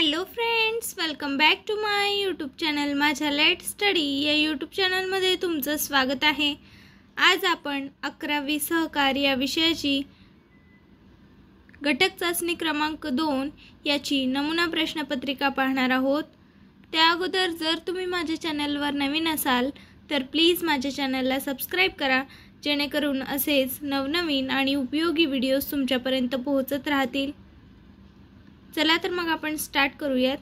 hello friends welcome back to my YouTube channel माझ्या let study या YouTube चॅनलमध्ये तुमचं स्वागत आहे आज आपण अकरावी सहकार या विषयाची घटक चाचणी क्रमांक दोन याची नमुना प्रश्नपत्रिका पाहणार आहोत त्या अगोदर जर तुम्ही माझ्या चॅनलवर नवीन असाल तर प्लीज माझ्या चॅनलला सबस्क्राईब करा जेणेकरून असेच नवनवीन आणि उपयोगी व्हिडिओज तुमच्यापर्यंत पोहोचत राहतील चला तर मग आपण स्टार्ट करूयात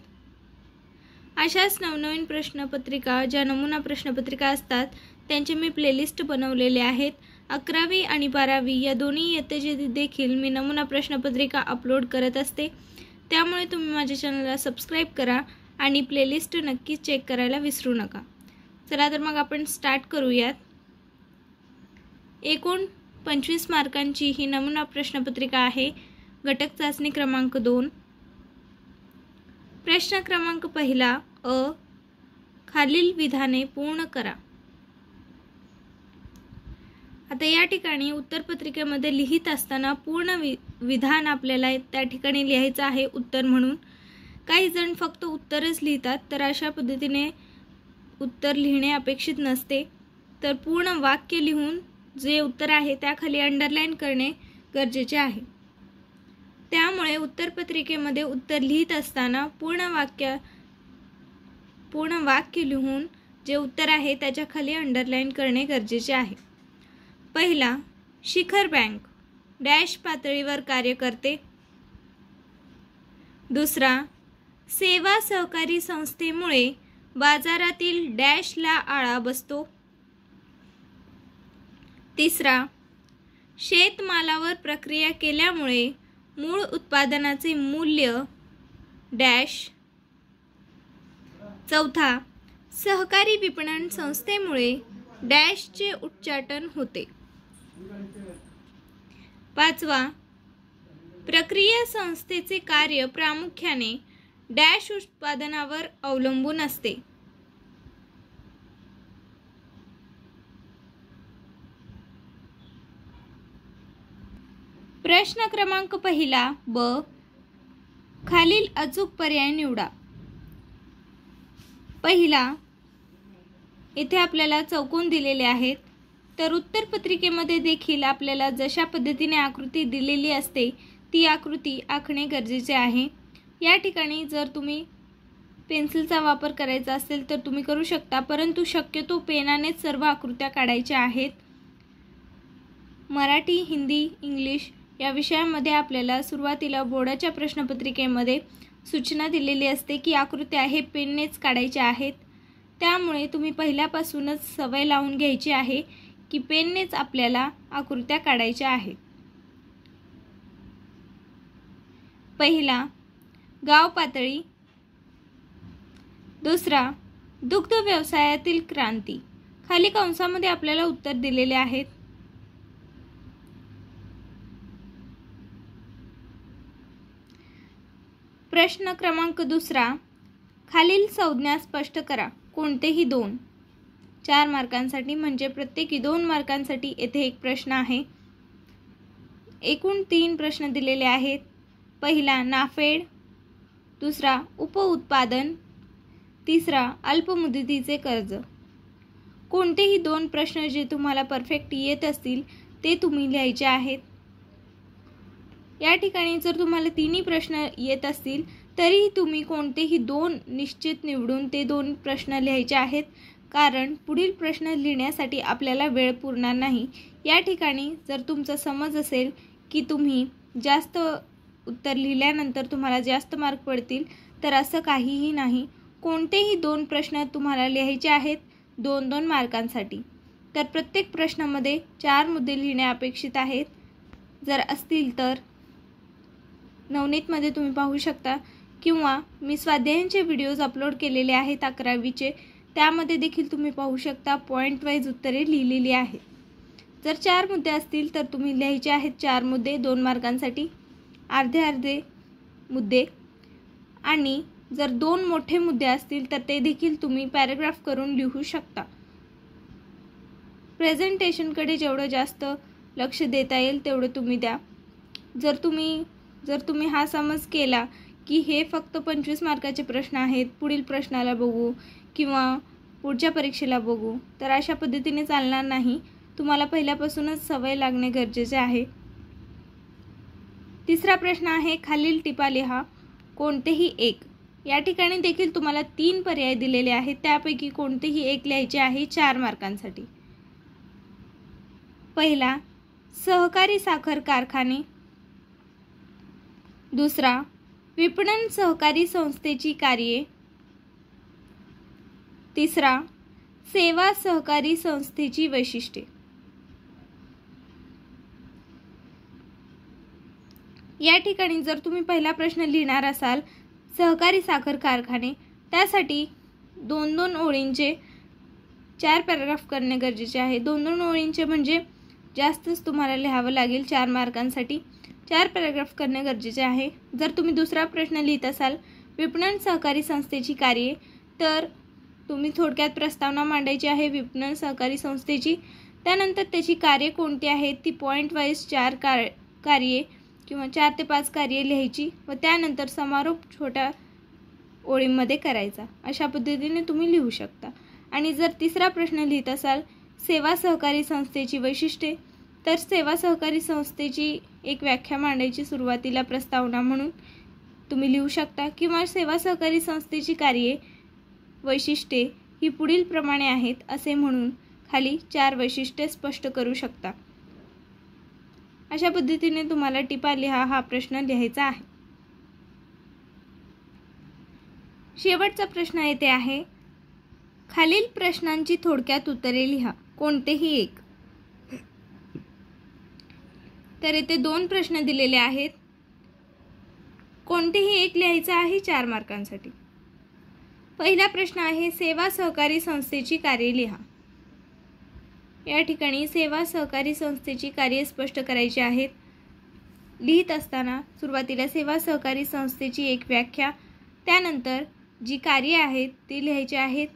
अशाच नवनवीन प्रश्नपत्रिका ज्या नमुना प्रश्नपत्रिका असतात त्यांचे मी प्लेलिस्ट बनवलेले आहेत अकरावी आणि बारावी या दोन्ही इयत्तेचे देखील मी नमुना प्रश्नपत्रिका अपलोड करत असते त्यामुळे तुम्ही माझ्या चॅनलला सबस्क्राईब करा आणि प्लेलिस्ट नक्कीच चेक करायला विसरू नका चला तर मग आपण स्टार्ट करूयात एकूण पंचवीस मार्कांची ही नमुना प्रश्नपत्रिका आहे घटक चाचणी क्रमांक दोन प्रश्न क्रमांक पहिला अ खालील विधाने पूर्ण करा आता या ठिकाणी उत्तरपत्रिकेमध्ये लिहित असताना पूर्ण वि विधान आपल्याला त्या ठिकाणी लिहायचं आहे उत्तर म्हणून काही जण फक्त उत्तरच लिहितात तर अशा पद्धतीने उत्तर लिहिणे अपेक्षित नसते तर पूर्ण वाक्य लिहून जे उत्तर आहे त्याखाली अंडरलाईन करणे गरजेचे आहे त्यामुळे उत्तरपत्रिकेमध्ये उत्तर लिहित असताना पूर्ण वाक्य पूर्ण वाक्य लिहून जे उत्तर आहे त्याच्या खाली अंडरलाईन करणे गरजेचे आहे पहिला शिखर बँक डॅश पातळीवर कार्य करते दुसरा सेवा सहकारी संस्थेमुळे बाजारातील डॅशला आळा बसतो तिसरा शेतमालावर प्रक्रिया केल्यामुळे मूळ उत्पादनाचे मूल्य डॅश चौथा सहकारी विपणन संस्थेमुळे चे उच्चाटन होते पाचवा प्रक्रिया संस्थेचे कार्य प्रामुख्याने डॅश उत्पादनावर अवलंबून असते प्रश्न क्रमांक पहिला ब खालील अचूक पर्याय निवडा पहिला इथे आपल्याला चौकोन दिलेले आहेत तर उत्तर पत्रिकेमध्ये देखील आपल्याला जशा पद्धतीने आकृती दिलेली असते ती आकृती आखणे गरजेचे आहे या ठिकाणी जर तुम्ही पेन्सिलचा वापर करायचा असेल तर तुम्ही करू शकता परंतु शक्यतो पेनानेच सर्व आकृत्या काढायच्या आहेत मराठी हिंदी इंग्लिश या विषयामध्ये आपल्याला सुरुवातीला बोर्डाच्या प्रश्नपत्रिकेमध्ये सूचना दिलेली असते की आकृत्या हे पेननेच काढायच्या आहेत त्यामुळे तुम्ही पहिल्यापासूनच सवय लावून घ्यायची आहे की पेननेच आपल्याला आकृत्या काढायच्या आहेत पहिला गाव पातळी दुसरा दुग्ध व्यवसायातील क्रांती खाली कंसामध्ये आपल्याला उत्तर दिलेले आहेत प्रश्न क्रमांक दुसरा खालील संज्ञा स्पष्ट करा कोणतेही दोन चार मार्कांसाठी म्हणजे प्रत्येकी दोन मार्कांसाठी येथे एक प्रश्न आहे एकूण तीन प्रश्न दिलेले आहेत पहिला नाफेड दुसरा उपउत्पादन तिसरा अल्पमुदतीचे कर्ज कोणतेही दोन प्रश्न जे तुम्हाला परफेक्ट येत असतील ते तुम्ही लिहायचे आहेत या ठिकाणी जर तुम्हाला तिन्ही प्रश्न येत असतील तरीही तुम्ही कोणतेही दोन निश्चित निवडून ते दोन प्रश्न लिहायचे आहेत कारण पुढील प्रश्न लिहिण्यासाठी आपल्याला वेळ पुरणार नाही या ठिकाणी जर तुमचा समज असेल की तुम्ही जास्त उत्तर लिहिल्यानंतर तुम्हाला जास्त मार्क पडतील तर असं काहीही नाही कोणतेही दोन प्रश्न तुम्हाला लिहायचे आहेत दोन दोन मार्कांसाठी तर प्रत्येक प्रश्नामध्ये चार मुद्दे लिहिणे अपेक्षित आहेत जर असतील तर नवनीतमध्ये तुम्ही पाहू शकता किंवा मी स्वाध्यायांचे व्हिडिओज अपलोड केलेले आहेत अकरावीचे त्यामध्ये देखील तुम्ही पाहू शकता पॉईंट वाईज उत्तरे लिहिलेली आहेत जर चार मुद्दे असतील तर तुम्ही लिहायचे आहेत चार मुद्दे दोन मार्कांसाठी अर्धे अर्धे मुद्दे आणि जर दोन मोठे मुद्दे असतील तर ते देखील तुम्ही पॅरेग्राफ करून लिहू शकता प्रेझेंटेशनकडे जेवढं जास्त लक्ष देता येईल तेवढं तुम्ही द्या जर तुम्ही जर तुम्ही हा समज केला की हे फक्त पंचवीस मार्काचे प्रश्न आहेत पुढील प्रश्नाला बघू किंवा पुढच्या परीक्षेला बघू तर अशा पद्धतीने चालणार नाही तुम्हाला पहिल्यापासूनच सवय लागणे गरजेचे आहे तिसरा प्रश्न आहे खालील टिपा लिहा कोणतेही एक या ठिकाणी देखील तुम्हाला तीन पर्याय दिलेले आहेत त्यापैकी कोणतेही एक लिहायचे आहे चार मार्कांसाठी पहिला सहकारी साखर कारखाने दुसरा विपणन सहकारी संस्थेची कार्ये तिसरा सेवा सहकारी संस्थेची वैशिष्ट्ये या ठिकाणी जर तुम्ही पहिला प्रश्न लिहिणार असाल सहकारी साखर कारखाने त्यासाठी दोन दोन ओळींचे चार पॅराग्राफ करणे गरजेचे आहे दोन दोन ओळींचे म्हणजे जास्तच तुम्हाला लिहावं लागेल चार मार्कांसाठी चार पॅराग्राफ करणे गरजेचे आहे जर तुम्ही दुसरा प्रश्न लिहित असाल विपणन सहकारी संस्थेची कार्ये तर तुम्ही थोडक्यात प्रस्तावना मांडायची आहे विपणन सहकारी संस्थेची त्यानंतर त्याची कार्ये कोणती आहेत ती पॉईंट वाईज चार कार्ये किंवा चार ते पाच कार्ये लिहायची व त्यानंतर समारोप छोट्या ओळींमध्ये करायचा अशा पद्धतीने तुम्ही लिहू शकता आणि जर तिसरा प्रश्न लिहित असाल सेवा सहकारी संस्थेची वैशिष्ट्ये तर सेवा सहकारी संस्थेची एक व्याख्या मांडायची सुरुवातीला प्रस्तावना म्हणून तुम्ही लिहू शकता किंवा सेवा सहकारी संस्थेची कार्ये वैशिष्ट्ये ही पुढील प्रमाणे आहेत असे म्हणून खाली चार वैशिष्ट्ये स्पष्ट करू शकता अशा पद्धतीने तुम्हाला टिपा लिहा हा प्रश्न लिहायचा आहे शेवटचा प्रश्न येथे आहे खालील प्रश्नांची थोडक्यात उत्तरे लिहा कोणतेही एक तर येथे दोन प्रश्न दिलेले आहेत कोणतेही एक लिहायचं आहे चार मार्कांसाठी पहिला प्रश्न आहे सेवा सहकारी संस्थेची कार्य लिहा या ठिकाणी सेवा सहकारी संस्थेची कार्य स्पष्ट करायची आहेत लिहित असताना सुरुवातीला सेवा सहकारी संस्थेची एक व्याख्या त्यानंतर जी कार्य आहेत ती लिहायची आहेत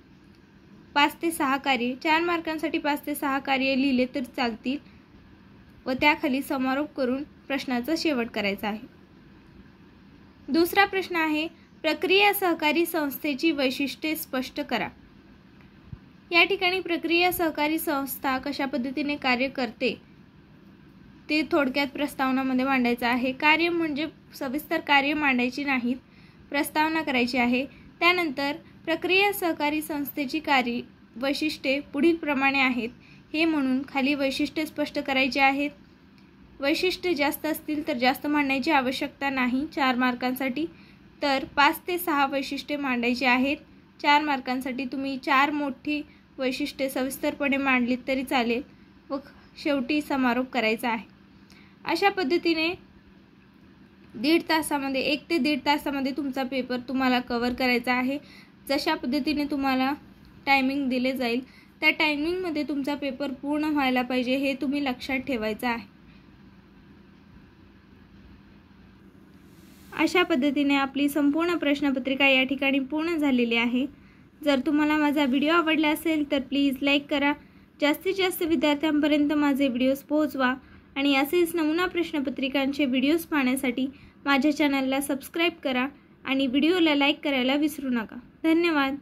पाच ते सहा कार्य चार मार्कांसाठी पाच ते सहा कार्य लिहिले तर चालतील व त्याखाली समारोप करून प्रश्नाचा शेवट करायचा आहे दुसरा प्रश्न आहे प्रक्रिया सहकारी संस्थेची वैशिष्ट्ये स्पष्ट करा या ठिकाणी प्रक्रिया सहकारी संस्था कशा पद्धतीने कार्य करते ते थोडक्यात प्रस्तावनामध्ये मांडायचं आहे कार्य म्हणजे सविस्तर कार्य मांडायची नाहीत प्रस्तावना करायची आहे त्यानंतर प्रक्रिया सहकारी संस्थेची कार्य वैशिष्ट्ये पुढीलप्रमाणे प्रमाणे आहेत हे म्हणून खाली वैशिष्ट्य स्पष्ट करायचे आहेत वैशिष्ट्य जास्त असतील तर जास्त मांडण्याची आवश्यकता नाही चार मार्कांसाठी तर पाच ते सहा वैशिष्ट्ये मांडायचे आहेत चार मार्कांसाठी तुम्ही चार मोठी वैशिष्ट्ये सविस्तरपणे मांडलीत तरी चालेल व शेवटी समारोप करायचा आहे अशा पद्धतीने दीड तासामध्ये एक ते दीड तासामध्ये तुमचा पेपर तुम्हाला कवर करायचा आहे जशा पद्धतीने तुम्हाला टायमिंग दिले जाईल त्या टायमिंगमध्ये तुमचा पेपर पूर्ण व्हायला पाहिजे हे तुम्ही लक्षात ठेवायचं आहे अशा पद्धतीने आपली संपूर्ण प्रश्नपत्रिका या ठिकाणी पूर्ण झालेली आहे जर तुम्हाला माझा व्हिडिओ आवडला असेल तर प्लीज लाईक करा जास्तीत जास्त विद्यार्थ्यांपर्यंत माझे व्हिडिओज पोहोचवा आणि असेच नमुना प्रश्नपत्रिकांचे व्हिडिओज पाहण्यासाठी माझ्या चॅनलला सबस्क्राईब करा आणि व्हिडिओला लाईक करायला विसरू नका धन्यवाद